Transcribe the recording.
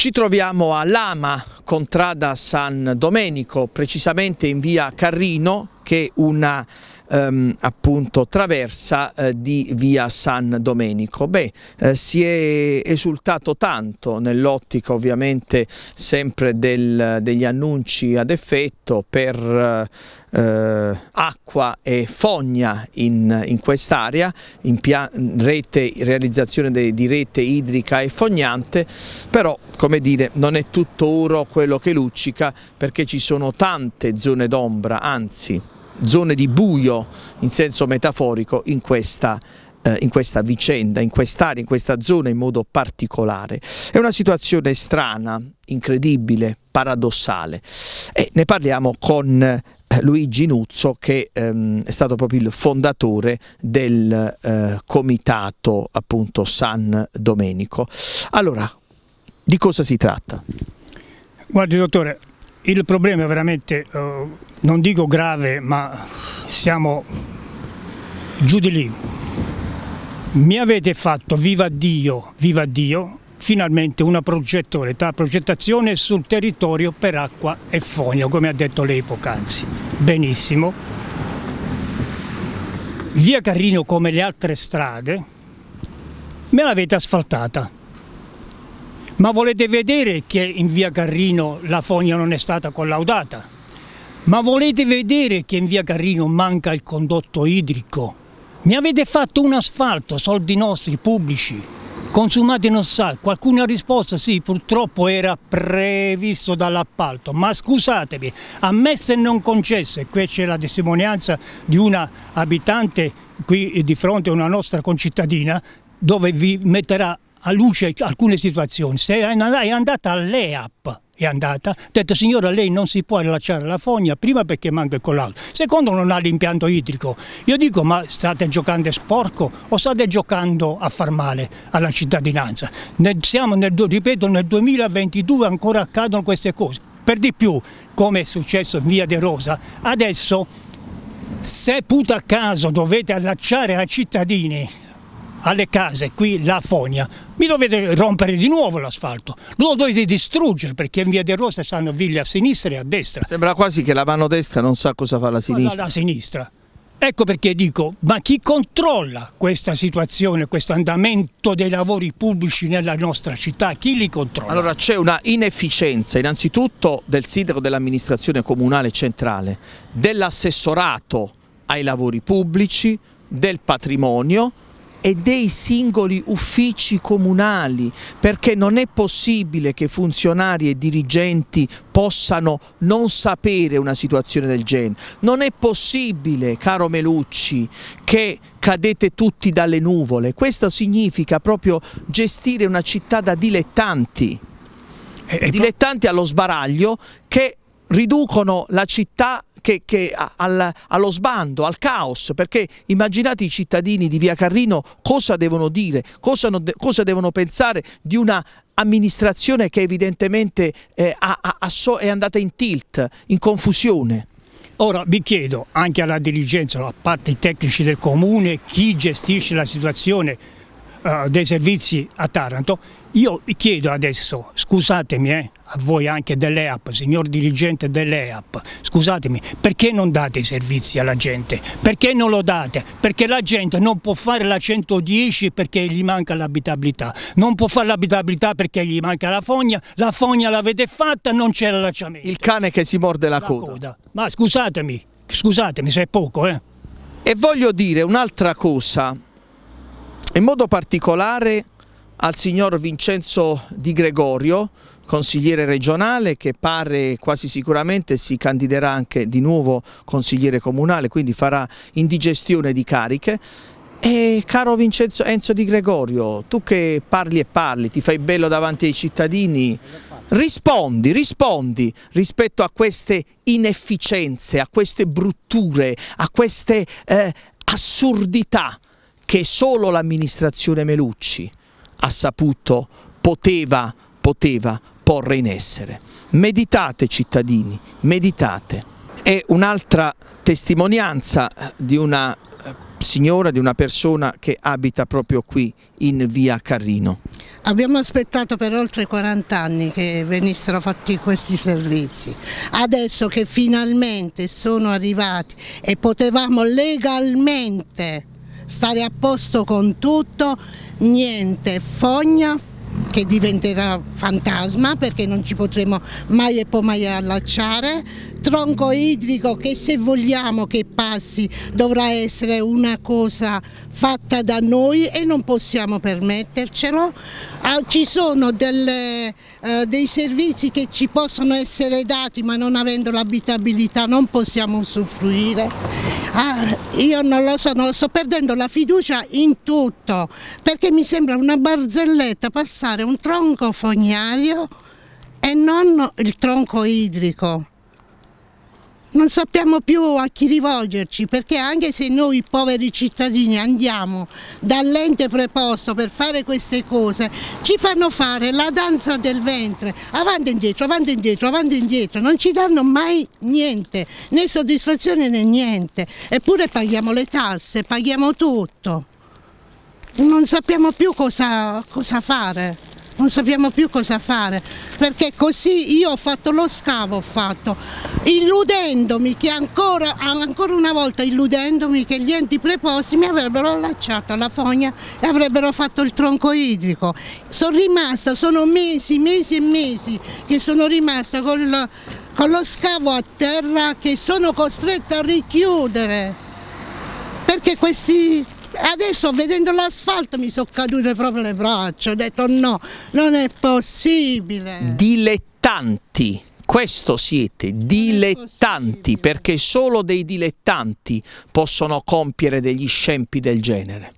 Ci troviamo a Lama, contrada San Domenico, precisamente in via Carrino, che è una ehm, appunto traversa eh, di via San Domenico. Beh, eh, si è esultato tanto nell'ottica ovviamente sempre del, degli annunci ad effetto per eh, eh acqua e fogna in, in quest'area, rete, realizzazione de, di rete idrica e fognante, però come dire non è tutto oro quello che luccica perché ci sono tante zone d'ombra, anzi zone di buio in senso metaforico in questa eh, in questa vicenda, in quest'area, in questa zona in modo particolare. È una situazione strana, incredibile, paradossale e ne parliamo con eh, Luigi Nuzzo che ehm, è stato proprio il fondatore del eh, comitato appunto San Domenico. Allora, di cosa si tratta? Guardi dottore, il problema è veramente, eh, non dico grave, ma siamo giù di lì. Mi avete fatto, viva Dio, viva Dio, finalmente una progettualità, progettazione sul territorio per acqua e fogno, come ha detto lei poc'anzi. Benissimo. Via Carrino, come le altre strade, me l'avete asfaltata. Ma volete vedere che in via Carrino la fogna non è stata collaudata? Ma volete vedere che in via Carrino manca il condotto idrico? Mi avete fatto un asfalto, soldi nostri, pubblici, consumati non sa. Qualcuno ha risposto, sì, purtroppo era previsto dall'appalto, ma scusatemi, me se non concesso, e qui c'è la testimonianza di una abitante qui di fronte a una nostra concittadina, dove vi metterà a luce alcune situazioni, se è andata all'EAP, è andata, ha detto signora lei non si può rilasciare la fogna prima perché manca il collaudo, secondo non ha l'impianto idrico. Io dico ma state giocando sporco o state giocando a far male alla cittadinanza? Ne siamo nel, ripeto, nel 2022 ancora accadono queste cose. Per di più, come è successo in Via De Rosa, adesso se a caso dovete allacciare ai cittadini alle case, qui la Fonia, mi dovete rompere di nuovo l'asfalto, lo dovete distruggere perché in via De Rosa stanno ville a sinistra e a destra. Sembra quasi che la mano destra non sa cosa fa la sinistra. La, la sinistra. Ecco perché dico, ma chi controlla questa situazione, questo andamento dei lavori pubblici nella nostra città, chi li controlla? Allora c'è una inefficienza innanzitutto del sindaco dell'amministrazione comunale centrale, dell'assessorato ai lavori pubblici, del patrimonio, e dei singoli uffici comunali, perché non è possibile che funzionari e dirigenti possano non sapere una situazione del genere. Non è possibile, caro Melucci, che cadete tutti dalle nuvole. Questo significa proprio gestire una città da dilettanti, dilettanti allo sbaraglio che riducono la città che, che al, allo sbando, al caos, perché immaginate i cittadini di Via Carrino cosa devono dire, cosa, non, cosa devono pensare di una amministrazione che evidentemente eh, ha, ha, so, è andata in tilt, in confusione. Ora vi chiedo anche alla diligenza, a parte i tecnici del comune, chi gestisce la situazione eh, dei servizi a Taranto, io chiedo adesso, scusatemi eh, a voi anche dell'EAP, signor dirigente dell'EAP, scusatemi, perché non date i servizi alla gente? Perché non lo date? Perché la gente non può fare la 110 perché gli manca l'abitabilità, non può fare l'abitabilità perché gli manca la fogna, la fogna l'avete fatta, non c'è l'allacciamento. Il cane che si morde la, la coda. coda. Ma scusatemi, scusatemi se è poco eh. E voglio dire un'altra cosa, in modo particolare al signor Vincenzo Di Gregorio, consigliere regionale che pare quasi sicuramente si candiderà anche di nuovo consigliere comunale, quindi farà indigestione di cariche. E caro Vincenzo Enzo Di Gregorio, tu che parli e parli, ti fai bello davanti ai cittadini, rispondi, rispondi rispetto a queste inefficienze, a queste brutture, a queste eh, assurdità che solo l'amministrazione Melucci ha saputo, poteva, poteva porre in essere. Meditate cittadini, meditate. È un'altra testimonianza di una eh, signora, di una persona che abita proprio qui in via Carrino. Abbiamo aspettato per oltre 40 anni che venissero fatti questi servizi. Adesso che finalmente sono arrivati e potevamo legalmente stare a posto con tutto, niente fogna che diventerà fantasma perché non ci potremo mai e poi mai allacciare, tronco idrico che se vogliamo che passi dovrà essere una cosa fatta da noi e non possiamo permettercelo. Ah, ci sono delle, eh, dei servizi che ci possono essere dati ma non avendo l'abitabilità non possiamo usufruire. Ah, io non lo so, non lo sto perdendo la fiducia in tutto, perché mi sembra una barzelletta passare un tronco fognario e non il tronco idrico non sappiamo più a chi rivolgerci perché anche se noi poveri cittadini andiamo dall'ente preposto per fare queste cose ci fanno fare la danza del ventre avanti e indietro, avanti e indietro, avanti e indietro non ci danno mai niente né soddisfazione né niente eppure paghiamo le tasse, paghiamo tutto non sappiamo più cosa, cosa fare non sappiamo più cosa fare, perché così io ho fatto lo scavo, ho fatto, illudendomi che ancora, ancora una volta illudendomi che gli enti preposti mi avrebbero allacciato alla fogna e avrebbero fatto il tronco idrico. Sono rimasta, sono mesi, mesi e mesi che sono rimasta col, con lo scavo a terra che sono costretta a richiudere perché questi adesso vedendo l'asfalto mi sono cadute proprio le braccia, ho detto no, non è possibile. Dilettanti. Questo siete dilettanti perché solo dei dilettanti possono compiere degli scempi del genere.